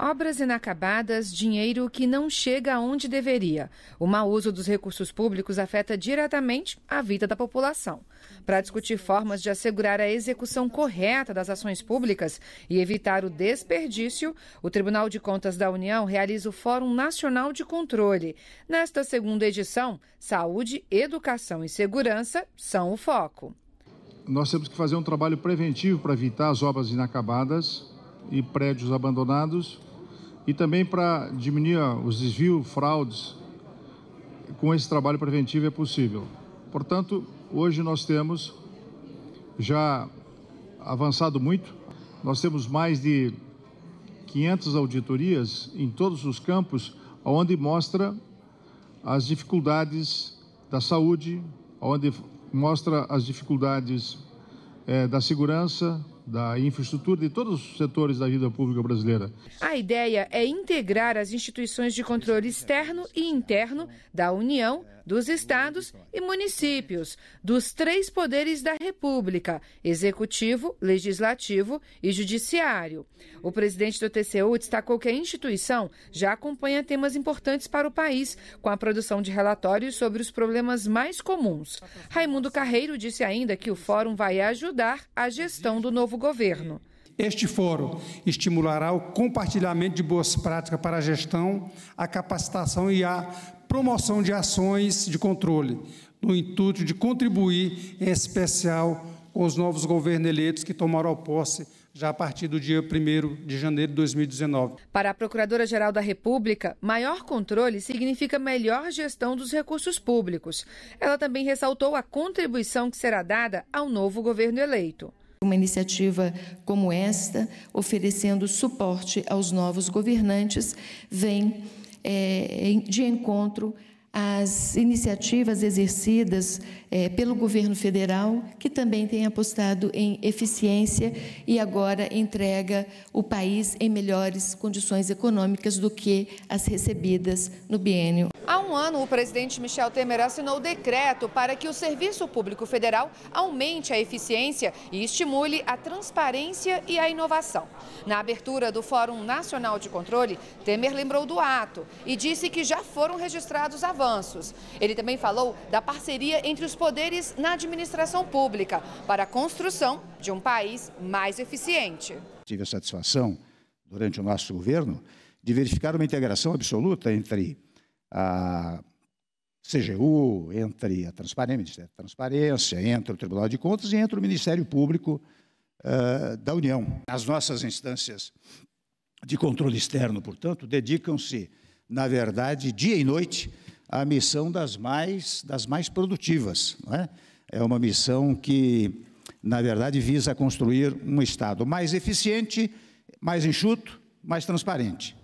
Obras inacabadas, dinheiro que não chega aonde deveria. O mau uso dos recursos públicos afeta diretamente a vida da população. Para discutir formas de assegurar a execução correta das ações públicas e evitar o desperdício, o Tribunal de Contas da União realiza o Fórum Nacional de Controle. Nesta segunda edição, saúde, educação e segurança são o foco. Nós temos que fazer um trabalho preventivo para evitar as obras inacabadas e prédios abandonados e também para diminuir os desvios, fraudes, com esse trabalho preventivo é possível. Portanto, hoje nós temos já avançado muito, nós temos mais de 500 auditorias em todos os campos, onde mostra as dificuldades da saúde, onde mostra as dificuldades é, da segurança, da infraestrutura de todos os setores da vida pública brasileira. A ideia é integrar as instituições de controle externo e interno da União, dos estados e municípios, dos três poderes da República: executivo, legislativo e judiciário. O presidente do TCU destacou que a instituição já acompanha temas importantes para o país, com a produção de relatórios sobre os problemas mais comuns. Raimundo Carreiro disse ainda que o fórum vai ajudar a gestão do novo governo. Este fórum estimulará o compartilhamento de boas práticas para a gestão, a capacitação e a promoção de ações de controle, no intuito de contribuir, em especial, com os novos governos eleitos que tomaram posse já a partir do dia 1 de janeiro de 2019. Para a Procuradora-Geral da República, maior controle significa melhor gestão dos recursos públicos. Ela também ressaltou a contribuição que será dada ao novo governo eleito uma iniciativa como esta, oferecendo suporte aos novos governantes, vem é, de encontro às iniciativas exercidas é, pelo governo federal, que também tem apostado em eficiência e agora entrega o país em melhores condições econômicas do que as recebidas no biênio. Há um ano, o presidente Michel Temer assinou o decreto para que o Serviço Público Federal aumente a eficiência e estimule a transparência e a inovação. Na abertura do Fórum Nacional de Controle, Temer lembrou do ato e disse que já foram registrados avanços. Ele também falou da parceria entre os poderes na administração pública para a construção de um país mais eficiente. Tive a satisfação, durante o nosso governo, de verificar uma integração absoluta entre a CGU, entre a Transparência, o Ministério da Transparência, entre o Tribunal de Contas e entre o Ministério Público uh, da União. As nossas instâncias de controle externo, portanto, dedicam-se, na verdade, dia e noite à missão das mais, das mais produtivas. é? é uma missão que, na verdade, visa construir um Estado mais eficiente, mais enxuto, mais transparente.